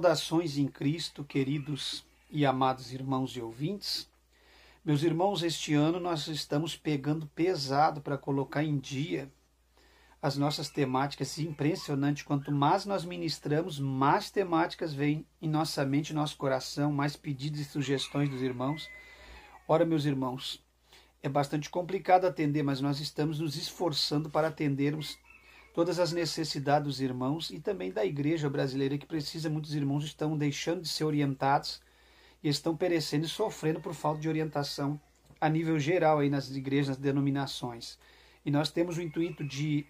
Saudações em Cristo, queridos e amados irmãos e ouvintes. Meus irmãos, este ano nós estamos pegando pesado para colocar em dia as nossas temáticas. É impressionante, quanto mais nós ministramos, mais temáticas vêm em nossa mente, nosso coração, mais pedidos e sugestões dos irmãos. Ora, meus irmãos, é bastante complicado atender, mas nós estamos nos esforçando para atendermos todas as necessidades dos irmãos e também da igreja brasileira que precisa. Muitos irmãos estão deixando de ser orientados e estão perecendo e sofrendo por falta de orientação a nível geral aí nas igrejas, nas denominações. E nós temos o intuito de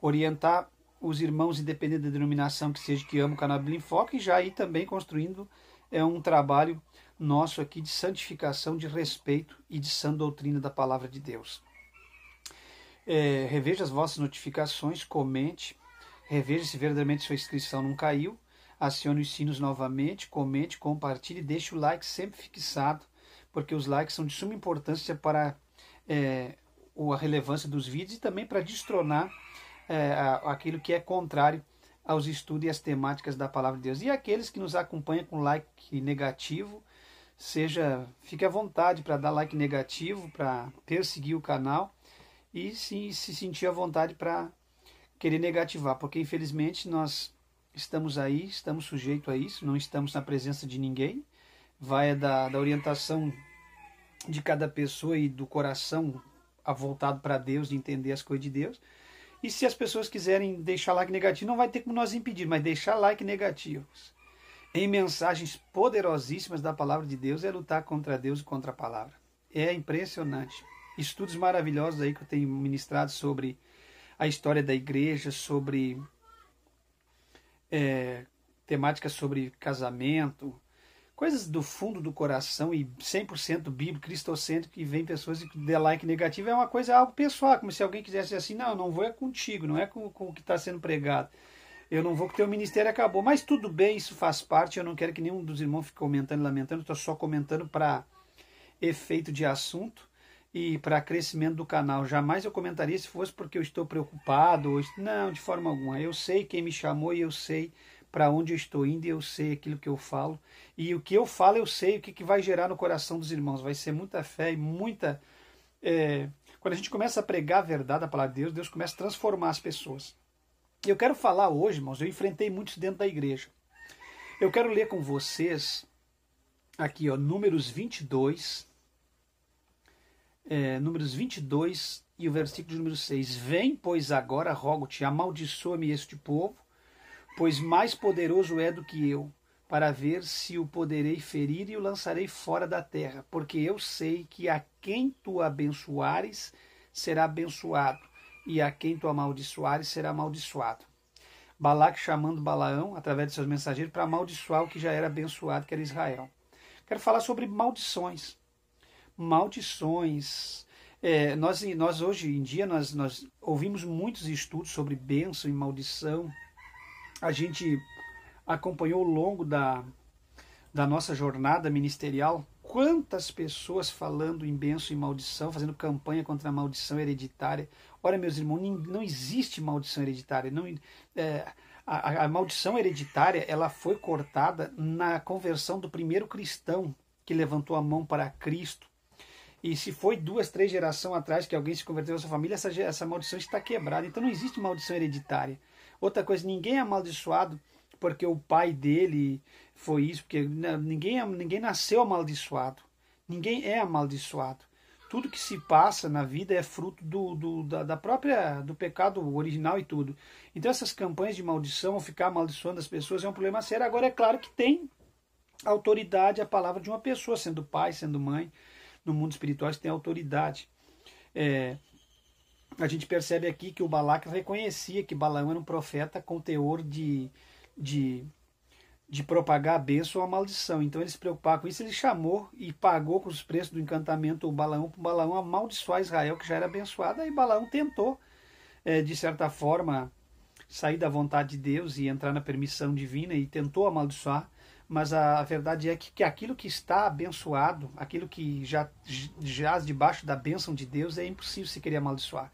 orientar os irmãos, independente da denominação que seja, que ama o Canal Bíblia em e já aí também construindo é um trabalho nosso aqui de santificação, de respeito e de sã doutrina da palavra de Deus. É, reveja as vossas notificações, comente, reveja se verdadeiramente sua inscrição não caiu, acione os sinos novamente, comente, compartilhe, deixe o like sempre fixado, porque os likes são de suma importância para é, a relevância dos vídeos e também para destronar é, aquilo que é contrário aos estudos e às temáticas da palavra de Deus. E aqueles que nos acompanham com like negativo, seja, fique à vontade para dar like negativo, para perseguir o canal e se sentir à vontade para querer negativar, porque infelizmente nós estamos aí, estamos sujeitos a isso, não estamos na presença de ninguém, vai da, da orientação de cada pessoa e do coração voltado para Deus, de entender as coisas de Deus. E se as pessoas quiserem deixar like negativo, não vai ter como nós impedir, mas deixar like negativos em mensagens poderosíssimas da palavra de Deus é lutar contra Deus e contra a palavra. É impressionante estudos maravilhosos aí que eu tenho ministrado sobre a história da igreja, sobre é, temáticas sobre casamento, coisas do fundo do coração e 100% bíblico, cristocêntrico, que vem pessoas e dê like negativo, é uma coisa, é algo pessoal, como se alguém quisesse dizer assim, não, não vou é contigo, não é com, com o que está sendo pregado. Eu não vou que teu ministério acabou. Mas tudo bem, isso faz parte, eu não quero que nenhum dos irmãos fique comentando, lamentando, estou só comentando para efeito de assunto e para crescimento do canal. Jamais eu comentaria se fosse porque eu estou preocupado. Ou... Não, de forma alguma. Eu sei quem me chamou e eu sei para onde eu estou indo e eu sei aquilo que eu falo. E o que eu falo, eu sei o que, que vai gerar no coração dos irmãos. Vai ser muita fé e muita. É... Quando a gente começa a pregar a verdade, a palavra de Deus, Deus começa a transformar as pessoas. Eu quero falar hoje, irmãos, eu enfrentei muitos dentro da igreja. Eu quero ler com vocês aqui, ó, Números 22, é, números 22 e o versículo de número 6. Vem, pois agora rogo-te, amaldiçoa-me este povo, pois mais poderoso é do que eu, para ver se o poderei ferir e o lançarei fora da terra, porque eu sei que a quem tu abençoares será abençoado, e a quem tu amaldiçoares será amaldiçoado. Balaque chamando Balaão, através de seus mensageiros, para amaldiçoar o que já era abençoado, que era Israel. Quero falar sobre maldições maldições. É, nós, nós hoje em dia nós, nós ouvimos muitos estudos sobre bênção e maldição. A gente acompanhou ao longo da, da nossa jornada ministerial quantas pessoas falando em benção e maldição, fazendo campanha contra a maldição hereditária. Olha, meus irmãos, não existe maldição hereditária. Não, é, a, a, maldição hereditária ela foi cortada na conversão do primeiro cristão que levantou a mão para Cristo. E se foi duas, três gerações atrás que alguém se converteu na sua família, essa, essa maldição está quebrada. Então não existe maldição hereditária. Outra coisa, ninguém é amaldiçoado porque o pai dele foi isso, porque ninguém, é, ninguém nasceu amaldiçoado. Ninguém é amaldiçoado. Tudo que se passa na vida é fruto do, do da, da, própria do pecado original e tudo. Então essas campanhas de maldição, ficar amaldiçoando as pessoas é um problema sério. Agora é claro que tem autoridade a palavra de uma pessoa, sendo pai, sendo mãe, no mundo espiritual eles têm autoridade. É, a gente percebe aqui que o Balaque reconhecia que Balaão era um profeta com teor de, de, de propagar a bênção ou a maldição. Então ele se preocupava com isso, ele chamou e pagou com os preços do encantamento o Balaão para o Balaão amaldiçoar Israel, que já era abençoada, e Balaão tentou, é, de certa forma, sair da vontade de Deus e entrar na permissão divina e tentou amaldiçoar mas a verdade é que, que aquilo que está abençoado, aquilo que já jaz debaixo da bênção de Deus, é impossível se querer amaldiçoar.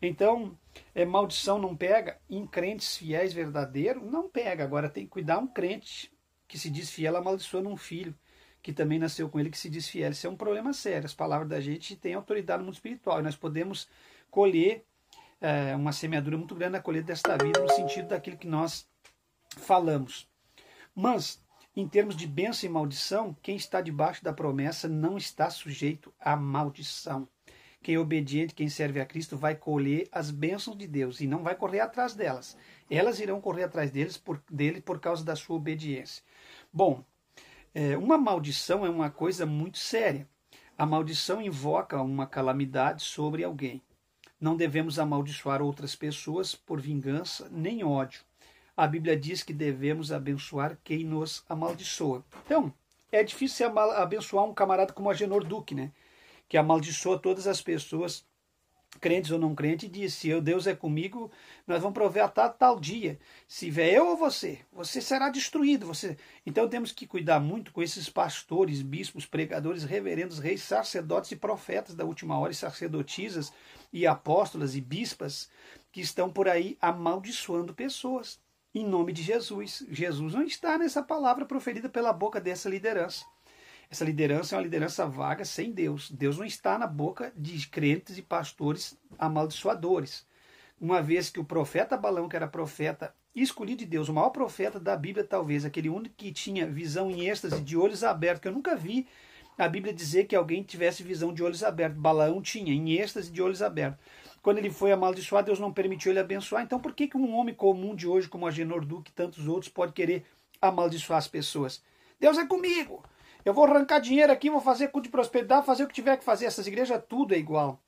Então, é, maldição não pega, em crentes fiéis verdadeiro não pega. Agora tem que cuidar um crente que se diz fiel amaldiçoando um filho que também nasceu com ele que se diz fiel. Isso é um problema sério. As palavras da gente têm autoridade no mundo espiritual e nós podemos colher é, uma semeadura muito grande na colheita desta vida no sentido daquilo que nós falamos. Mas em termos de bênção e maldição, quem está debaixo da promessa não está sujeito à maldição. Quem é obediente, quem serve a Cristo, vai colher as bênçãos de Deus e não vai correr atrás delas. Elas irão correr atrás deles por, dele por causa da sua obediência. Bom, é, uma maldição é uma coisa muito séria. A maldição invoca uma calamidade sobre alguém. Não devemos amaldiçoar outras pessoas por vingança nem ódio a Bíblia diz que devemos abençoar quem nos amaldiçoa. Então, é difícil abençoar um camarada como Agenor Duque, né? Que amaldiçoa todas as pessoas, crentes ou não crentes, e diz: se Deus é comigo, nós vamos prover até tal dia. Se vier eu ou você, você será destruído. Você... Então temos que cuidar muito com esses pastores, bispos, pregadores, reverendos, reis, sacerdotes e profetas da última hora, e sacerdotisas e apóstolas e bispas que estão por aí amaldiçoando pessoas em nome de Jesus. Jesus não está nessa palavra proferida pela boca dessa liderança. Essa liderança é uma liderança vaga sem Deus. Deus não está na boca de crentes e pastores amaldiçoadores. Uma vez que o profeta Balão, que era profeta escolhido de Deus, o maior profeta da Bíblia, talvez, aquele único que tinha visão em êxtase de olhos abertos, que eu nunca vi a Bíblia dizer que alguém tivesse visão de olhos abertos. Balaão tinha, em êxtase de olhos abertos. Quando ele foi amaldiçoado, Deus não permitiu ele abençoar. Então, por que, que um homem comum de hoje, como Agenor Duque e tantos outros, pode querer amaldiçoar as pessoas? Deus é comigo. Eu vou arrancar dinheiro aqui, vou fazer culto de prosperidade, fazer o que tiver que fazer. Essas igrejas, tudo é igual.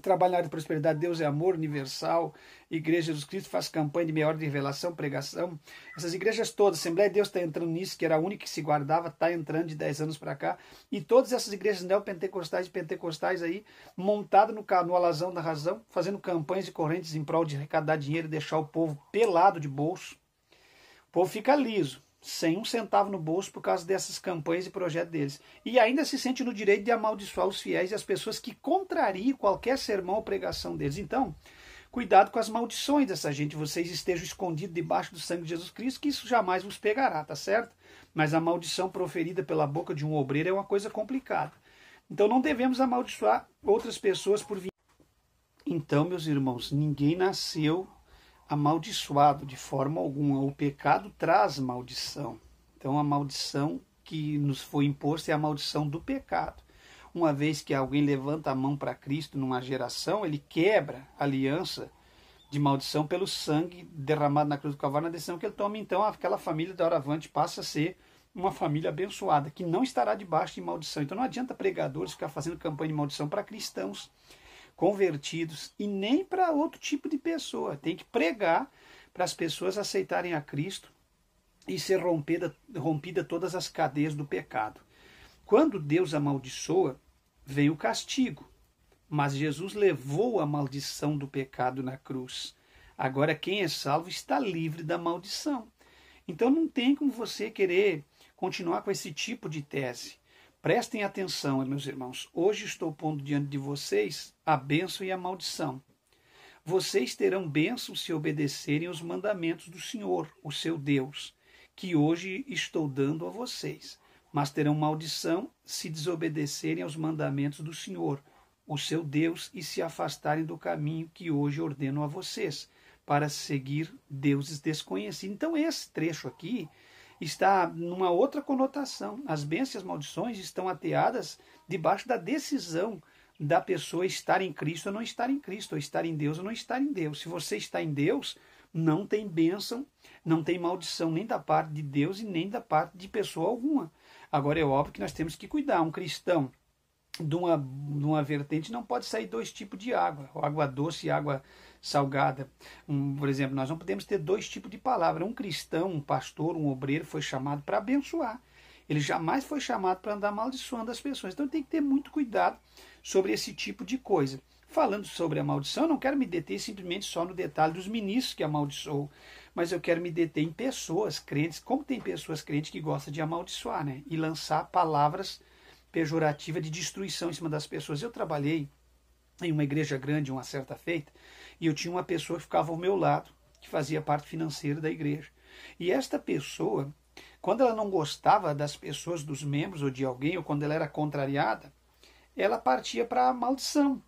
Trabalho na área de prosperidade, Deus é amor universal, Igreja Jesus Cristo faz campanha de meia hora de revelação, pregação. Essas igrejas todas, Assembleia de Deus está entrando nisso, que era a única que se guardava, está entrando de 10 anos para cá. E todas essas igrejas neopentecostais e pentecostais aí, montadas no, no alazão da razão, fazendo campanhas e correntes em prol de arrecadar dinheiro e deixar o povo pelado de bolso. O povo fica liso sem um centavo no bolso por causa dessas campanhas e projetos deles. E ainda se sente no direito de amaldiçoar os fiéis e as pessoas que contrariem qualquer sermão ou pregação deles. Então, cuidado com as maldições dessa gente. Vocês estejam escondidos debaixo do sangue de Jesus Cristo, que isso jamais vos pegará, tá certo? Mas a maldição proferida pela boca de um obreiro é uma coisa complicada. Então não devemos amaldiçoar outras pessoas por vir Então, meus irmãos, ninguém nasceu amaldiçoado de forma alguma. O pecado traz maldição. Então, a maldição que nos foi imposta é a maldição do pecado. Uma vez que alguém levanta a mão para Cristo numa geração, ele quebra a aliança de maldição pelo sangue derramado na cruz do Calvário, na decisão que ele toma. Então, aquela família da Oravante passa a ser uma família abençoada, que não estará debaixo de maldição. Então, não adianta pregadores ficar fazendo campanha de maldição para cristãos convertidos e nem para outro tipo de pessoa. Tem que pregar para as pessoas aceitarem a Cristo e ser rompida, rompida todas as cadeias do pecado. Quando Deus amaldiçoa, vem o castigo. Mas Jesus levou a maldição do pecado na cruz. Agora quem é salvo está livre da maldição. Então não tem como você querer continuar com esse tipo de tese. Prestem atenção, meus irmãos. Hoje estou pondo diante de vocês a bênção e a maldição. Vocês terão bênção se obedecerem os mandamentos do Senhor, o seu Deus, que hoje estou dando a vocês. Mas terão maldição se desobedecerem aos mandamentos do Senhor, o seu Deus, e se afastarem do caminho que hoje ordeno a vocês, para seguir deuses desconhecidos. Então, esse trecho aqui está numa outra conotação. As bênçãos e as maldições estão ateadas debaixo da decisão da pessoa estar em Cristo ou não estar em Cristo, ou estar em Deus ou não estar em Deus. Se você está em Deus, não tem bênção, não tem maldição nem da parte de Deus e nem da parte de pessoa alguma. Agora é óbvio que nós temos que cuidar. Um cristão de uma, de uma vertente não pode sair dois tipos de água, água doce e água salgada. Um, por exemplo, nós não podemos ter dois tipos de palavra. Um cristão, um pastor, um obreiro foi chamado para abençoar. Ele jamais foi chamado para andar amaldiçoando as pessoas. Então tem que ter muito cuidado sobre esse tipo de coisa. Falando sobre a maldição, não quero me deter simplesmente só no detalhe dos ministros que amaldiçoou, mas eu quero me deter em pessoas crentes, como tem pessoas crentes que gostam de amaldiçoar, né? E lançar palavras pejorativas de destruição em cima das pessoas. Eu trabalhei em uma igreja grande uma certa feita, e eu tinha uma pessoa que ficava ao meu lado, que fazia parte financeira da igreja. E esta pessoa, quando ela não gostava das pessoas, dos membros ou de alguém, ou quando ela era contrariada, ela partia para a maldição.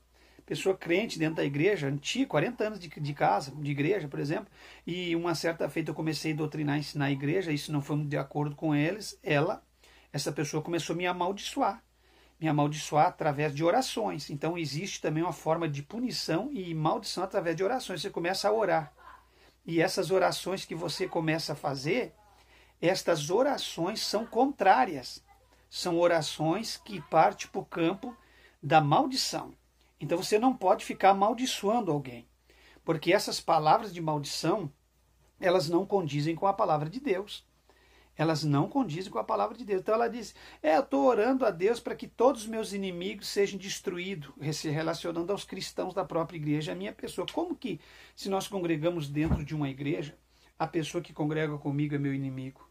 Pessoa crente dentro da igreja, antiga, 40 anos de, de casa, de igreja, por exemplo, e uma certa feita eu comecei a doutrinar, ensinar a igreja, e isso não foi de acordo com eles, ela, essa pessoa começou a me amaldiçoar me amaldiçoar através de orações. Então existe também uma forma de punição e maldição através de orações. Você começa a orar. E essas orações que você começa a fazer, estas orações são contrárias. São orações que partem para o campo da maldição. Então você não pode ficar amaldiçoando alguém, porque essas palavras de maldição, elas não condizem com a palavra de Deus. Elas não condizem com a palavra de Deus. Então ela diz: É, eu estou orando a Deus para que todos os meus inimigos sejam destruídos, se relacionando aos cristãos da própria igreja, a minha pessoa. Como que, se nós congregamos dentro de uma igreja, a pessoa que congrega comigo é meu inimigo?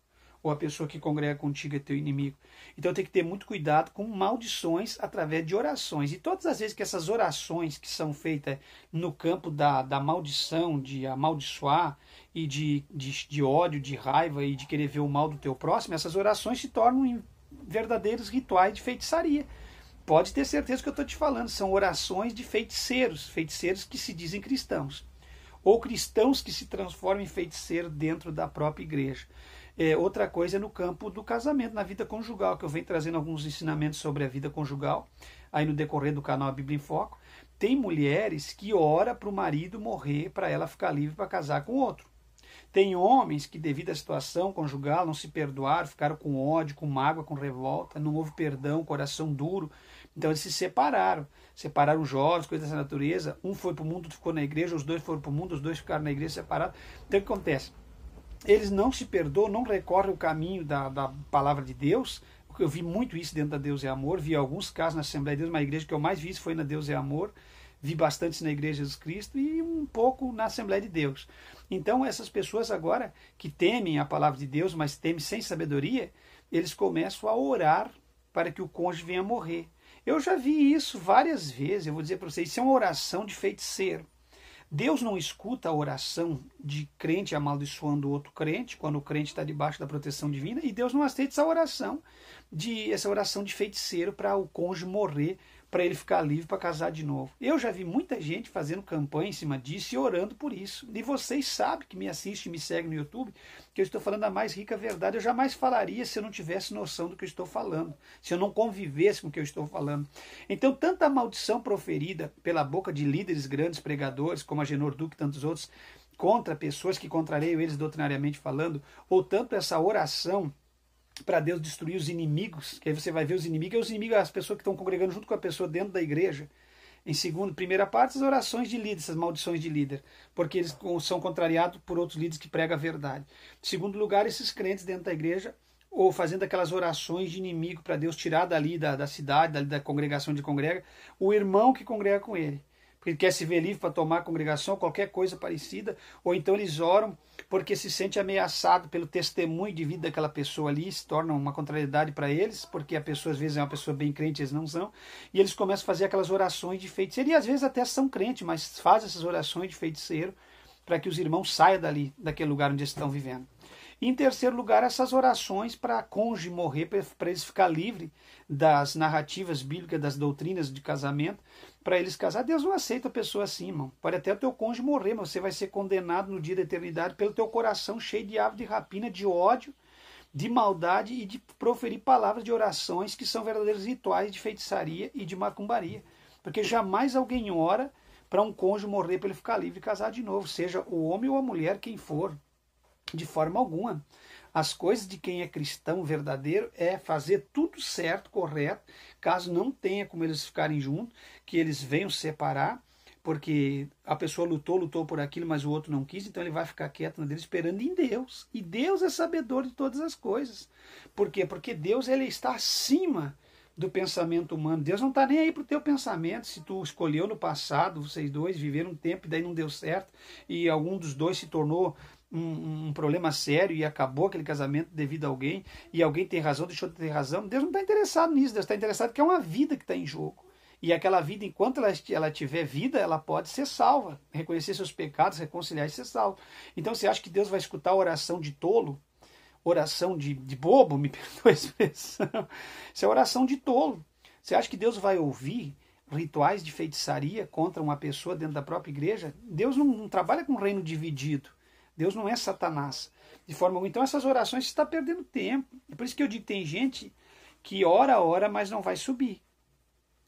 ou a pessoa que congrega contigo é teu inimigo. Então tem que ter muito cuidado com maldições através de orações. E todas as vezes que essas orações que são feitas no campo da, da maldição, de amaldiçoar e de, de, de ódio, de raiva e de querer ver o mal do teu próximo, essas orações se tornam verdadeiros rituais de feitiçaria. Pode ter certeza que eu estou te falando, são orações de feiticeiros, feiticeiros que se dizem cristãos, ou cristãos que se transformam em feiticeiro dentro da própria igreja. É, outra coisa é no campo do casamento, na vida conjugal, que eu venho trazendo alguns ensinamentos sobre a vida conjugal, aí no decorrer do canal A Bíblia em Foco. Tem mulheres que ora para o marido morrer para ela ficar livre para casar com outro. Tem homens que, devido à situação conjugal, não se perdoaram, ficaram com ódio, com mágoa, com revolta, não houve perdão, coração duro. Então eles se separaram. Separaram jovens, coisas dessa natureza. Um foi para o mundo, ficou na igreja, os dois foram para o mundo, os dois ficaram na igreja separados. Então o que acontece? eles não se perdoam, não recorrem ao caminho da, da palavra de Deus. Eu vi muito isso dentro da Deus é Amor, vi alguns casos na Assembleia de Deus, a igreja que eu mais vi isso foi na Deus é Amor, vi bastante na Igreja de Jesus Cristo e um pouco na Assembleia de Deus. Então, essas pessoas agora que temem a palavra de Deus, mas temem sem sabedoria, eles começam a orar para que o cônjuge venha morrer. Eu já vi isso várias vezes, eu vou dizer para vocês, isso é uma oração de feiticeiro. Deus não escuta a oração de crente amaldiçoando outro crente, quando o crente está debaixo da proteção divina, e Deus não aceita essa oração, de essa oração de feiticeiro para o cônjuge morrer para ele ficar livre para casar de novo. Eu já vi muita gente fazendo campanha em cima disso e orando por isso. E vocês sabem que me assistem, me seguem no YouTube, que eu estou falando a mais rica verdade. Eu jamais falaria se eu não tivesse noção do que eu estou falando, se eu não convivesse com o que eu estou falando. Então, tanta maldição proferida pela boca de líderes grandes pregadores, como Genor Duque e tantos outros, contra pessoas que contrariam eles doutrinariamente falando, ou tanto essa oração para Deus destruir os inimigos, que aí você vai ver os inimigos, e os inimigos, as pessoas que estão congregando junto com a pessoa dentro da igreja. Em segunda, primeira parte, as orações de líder, essas maldições de líder, porque eles são contrariados por outros líderes que pregam a verdade. Em segundo lugar, esses crentes dentro da igreja ou fazendo aquelas orações de inimigo para Deus tirar dali da, da cidade, dali da congregação de congrega, o irmão que congrega com ele ele quer se ver livre para tomar a congregação, qualquer coisa parecida, ou então eles oram porque se sente ameaçado pelo testemunho de vida daquela pessoa ali, se torna uma contrariedade para eles, porque a pessoa às vezes é uma pessoa bem crente, eles não são, e eles começam a fazer aquelas orações de feiticeiro, e às vezes até são crentes, mas fazem essas orações de feiticeiro para que os irmãos saiam dali, daquele lugar onde estão vivendo em terceiro lugar, essas orações para a cônjuge morrer, para eles ficar livre das narrativas bíblicas, das doutrinas de casamento, para eles casar. Deus não aceita a pessoa assim, irmão. Pode até o teu cônjuge morrer, mas você vai ser condenado no dia da eternidade pelo teu coração cheio de ave de rapina, de ódio, de maldade e de proferir palavras de orações que são verdadeiros rituais de feitiçaria e de macumbaria. Porque jamais alguém ora para um cônjuge morrer para ele ficar livre e casar de novo, seja o homem ou a mulher, quem for. De forma alguma. As coisas de quem é cristão verdadeiro é fazer tudo certo, correto, caso não tenha como eles ficarem juntos, que eles venham separar, porque a pessoa lutou, lutou por aquilo, mas o outro não quis, então ele vai ficar quieto na dele esperando em Deus. E Deus é sabedor de todas as coisas. Por quê? Porque Deus ele está acima do pensamento humano. Deus não está nem aí para o teu pensamento. Se tu escolheu no passado, vocês dois viveram um tempo e daí não deu certo, e algum dos dois se tornou um, um, problema sério e acabou aquele casamento devido a alguém, e alguém tem razão, deixou de ter razão, Deus não está interessado nisso, Deus está interessado que é uma vida que está em jogo. E aquela vida, enquanto ela, ela tiver vida, ela pode ser salva, reconhecer seus pecados, reconciliar e ser salva. Então você acha que Deus vai escutar a oração de tolo? Oração de, de bobo, me perdoa a expressão. Isso é oração de tolo. Você acha que Deus vai ouvir rituais de feitiçaria contra uma pessoa dentro da própria igreja? Deus não, não trabalha com um reino dividido. Deus não é Satanás. De forma alguma. Então essas orações está perdendo tempo. É por isso que eu digo, tem gente que ora, ora, mas não vai subir.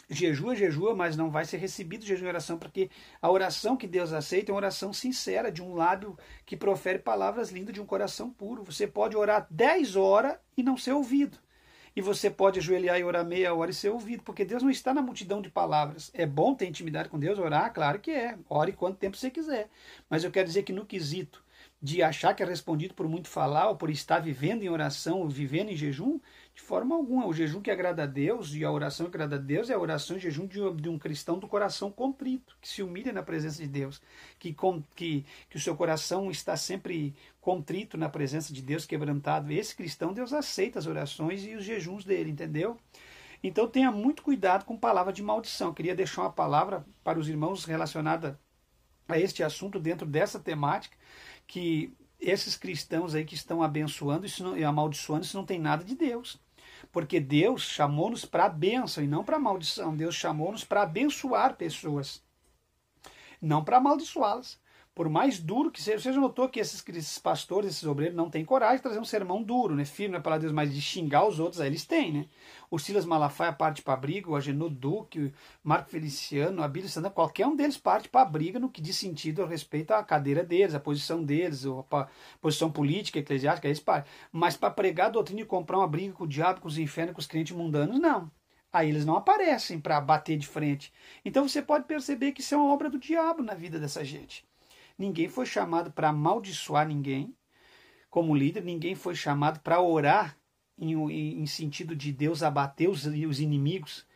Jejua, jejua, mas não vai ser recebido de e oração, porque a oração que Deus aceita é uma oração sincera, de um lábio que profere palavras lindas, de um coração puro. Você pode orar 10 horas e não ser ouvido. E você pode ajoelhar e orar meia hora e ser ouvido, porque Deus não está na multidão de palavras. É bom ter intimidade com Deus, orar? Claro que é. Ore quanto tempo você quiser. Mas eu quero dizer que no quesito de achar que é respondido por muito falar ou por estar vivendo em oração ou vivendo em jejum, de forma alguma. O jejum que agrada a Deus e a oração que agrada a Deus é a oração e jejum de um, de um cristão do coração contrito, que se humilha na presença de Deus, que, com, que, que o seu coração está sempre contrito na presença de Deus, quebrantado. Esse cristão, Deus aceita as orações e os jejuns dele, entendeu? Então tenha muito cuidado com palavra de maldição. Eu queria deixar uma palavra para os irmãos relacionada a este assunto dentro dessa temática que esses cristãos aí que estão abençoando isso não, e amaldiçoando, isso não tem nada de Deus. Porque Deus chamou-nos para a bênção e não para a maldição. Deus chamou-nos para abençoar pessoas, não para amaldiçoá-las por mais duro que seja, você já notou que esses, esses pastores, esses obreiros não têm coragem de trazer um sermão duro, né? Firme na é palavra de Deus, mas de xingar os outros, aí eles têm, né? O Silas Malafaia parte para a briga, o Agenor Duque, o Marco Feliciano, a Bíblia Santa, qualquer um deles parte para a briga no que diz sentido a respeito à cadeira deles, à posição deles, a posição política, eclesiástica, eles partem. Mas para pregar a doutrina e comprar uma briga com o diabo, com os infernos, com os crentes mundanos, não. Aí eles não aparecem para bater de frente. Então você pode perceber que isso é uma obra do diabo na vida dessa gente. Ninguém foi chamado para amaldiçoar ninguém como líder, ninguém foi chamado para orar em, em, sentido de Deus abater os, os inimigos.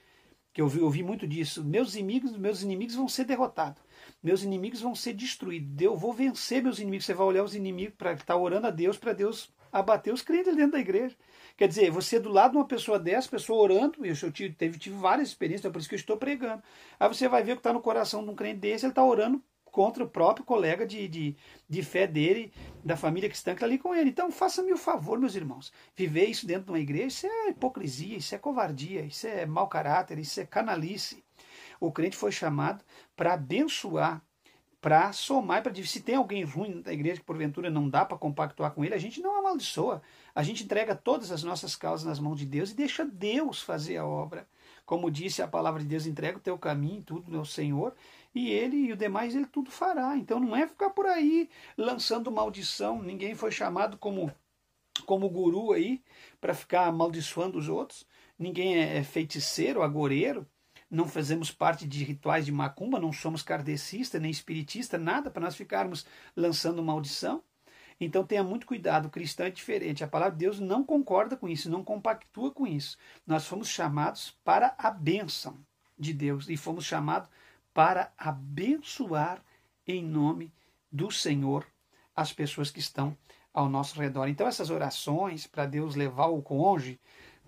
Que eu ouvi, ouvi muito disso. Meus inimigos, meus inimigos vão ser derrotados. Meus inimigos vão ser destruídos. Eu vou vencer meus inimigos. Você vai olhar os inimigos para estar tá orando a Deus para Deus abater os crentes dentro da igreja. Quer dizer, você do lado de uma pessoa dessa, pessoa orando, eu, eu tive, tive, tive várias experiências, então é por isso que eu estou pregando. Aí você vai ver o que está no coração de um crente desse, ele está orando contra o próprio colega de, de, de fé dele, da família que está ali com ele. Então, faça-me o favor, meus irmãos. Viver isso dentro de uma igreja, isso é hipocrisia, isso é covardia, isso é mau caráter, isso é canalice. O crente foi chamado para abençoar, para somar, para se tem alguém ruim da igreja que porventura não dá para compactuar com ele, a gente não amaldiçoa. A gente entrega todas as nossas causas nas mãos de Deus e deixa Deus fazer a obra. Como disse a palavra de Deus, entrega o teu caminho, tudo, meu Senhor, e ele e o demais ele tudo fará. Então não é ficar por aí lançando maldição, ninguém foi chamado como como guru aí para ficar amaldiçoando os outros. Ninguém é, é feiticeiro, agoreiro, não fazemos parte de rituais de macumba, não somos kardecista nem espiritista, nada para nós ficarmos lançando maldição. Então tenha muito cuidado, o cristão é diferente. A palavra de Deus não concorda com isso, não compactua com isso. Nós fomos chamados para a bênção de Deus e fomos chamados para abençoar em nome do Senhor as pessoas que estão ao nosso redor. Então, essas orações para Deus levar o cônjuge,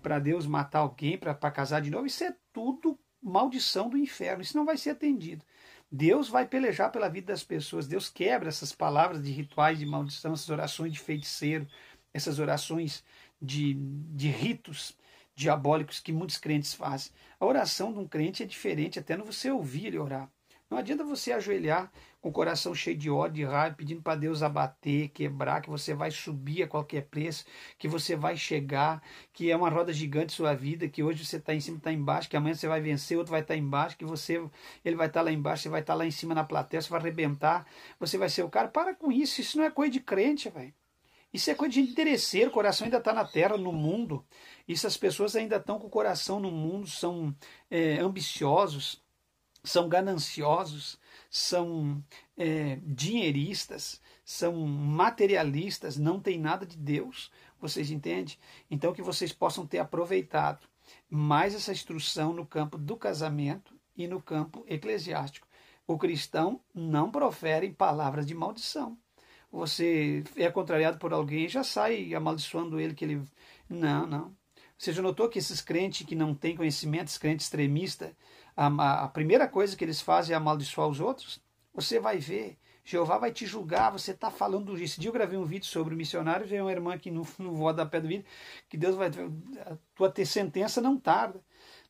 para Deus matar alguém, para casar de novo, isso é tudo maldição do inferno. Isso não vai ser atendido. Deus vai pelejar pela vida das pessoas. Deus quebra essas palavras de rituais de maldição, essas orações de feiticeiro, essas orações de, de ritos diabólicos que muitos crentes fazem. A oração de um crente é diferente até no você ouvir ele orar. Não adianta você ajoelhar com o coração cheio de ódio, de raiva, pedindo para Deus abater, quebrar, que você vai subir a qualquer preço, que você vai chegar, que é uma roda gigante sua vida, que hoje você está em cima, está embaixo, que amanhã você vai vencer, outro vai estar tá embaixo, que você ele vai estar tá lá embaixo, você vai estar tá lá em cima na plateia, você vai arrebentar, você vai ser o cara. Para com isso, isso não é coisa de crente, velho. Isso é coisa de interesseiro, o coração ainda está na terra, no mundo. E se as pessoas ainda estão com o coração no mundo, são é, ambiciosos, são gananciosos, são é, dinheiristas, são materialistas, não tem nada de Deus, vocês entendem? Então que vocês possam ter aproveitado mais essa instrução no campo do casamento e no campo eclesiástico. O cristão não profere palavras de maldição. Você é contrariado por alguém, já sai amaldiçoando ele que ele não, não. Você já notou que esses crentes que não têm conhecimento, esses crentes extremistas, a, a primeira coisa que eles fazem é amaldiçoar os outros? Você vai ver Jeová vai te julgar, você está falando disso. Dia eu gravei um vídeo sobre missionários, veio uma irmã aqui no, no da pé do vídeo, que Deus vai. A tua ter sentença não tarda.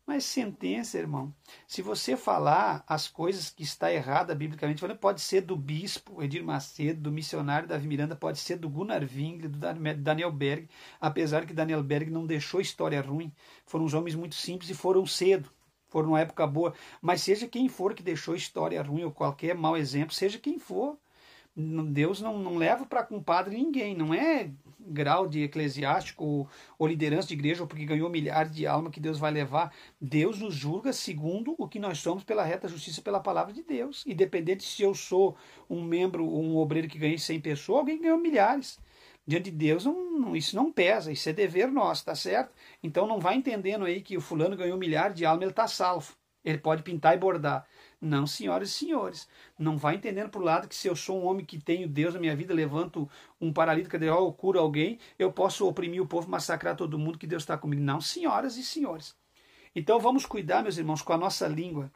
Mas sentença, irmão, se você falar as coisas que está errada biblicamente falando, pode ser do bispo Edir Macedo, do missionário Davi Miranda, pode ser do Gunnar Wingli, do Daniel Berg, apesar que Daniel Berg não deixou história ruim. Foram uns homens muito simples e foram cedo, foram numa época boa. Mas seja quem for que deixou história ruim ou qualquer mau exemplo, seja quem for, Deus não, não leva para compadre ninguém, não é grau de eclesiástico ou, ou liderança de igreja, ou porque ganhou milhares de almas que Deus vai levar. Deus nos julga segundo o que nós somos pela reta justiça, pela palavra de Deus. Independente se eu sou um membro, um obreiro que ganhei 100 pessoas, alguém ganhou milhares. Diante de Deus, não, isso não pesa, isso é dever nosso, tá certo? Então não vai entendendo aí que o fulano ganhou milhares de almas, ele está salvo. Ele pode pintar e bordar. Não, senhoras e senhores. Não vai entendendo por lado que se eu sou um homem que tenho Deus na minha vida, levanto um paralítico de eu curo alguém, eu posso oprimir o povo, massacrar todo mundo que Deus está comigo. Não, senhoras e senhores. Então vamos cuidar, meus irmãos, com a nossa língua,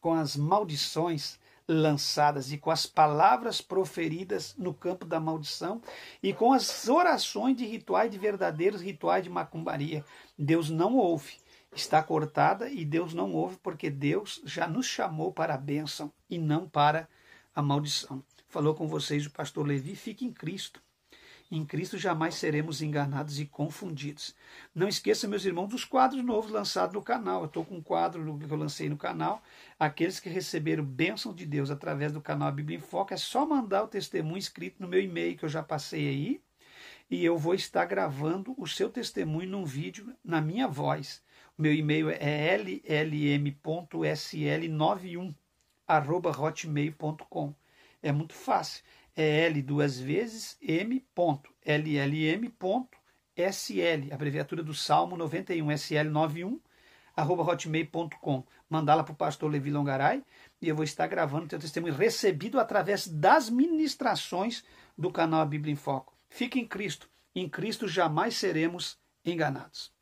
com as maldições lançadas e com as palavras proferidas no campo da maldição e com as orações de rituais de verdadeiros rituais de macumbaria. Deus não ouve está cortada e Deus não ouve, porque Deus já nos chamou para a bênção e não para a maldição. Falou com vocês o pastor Levi, fique em Cristo. Em Cristo jamais seremos enganados e confundidos. Não esqueça, meus irmãos, dos quadros novos lançados no canal. Eu estou com um quadro que eu lancei no canal. Aqueles que receberam bênção de Deus através do canal Bíblia em Foco, é só mandar o testemunho escrito no meu e-mail que eu já passei aí. E eu vou estar gravando o seu testemunho num vídeo na minha voz. Meu e-mail é llm.sl91 arroba hotmail.com. É muito fácil. É L duas vezes M ponto. LLM ponto SL, abreviatura do Salmo 91, SL91 arroba hotmail.com. Mandá-la para o pastor Levi Longaray e eu vou estar gravando teu testemunho recebido através das ministrações do canal A Bíblia em Foco. Fique em Cristo. Em Cristo jamais seremos enganados.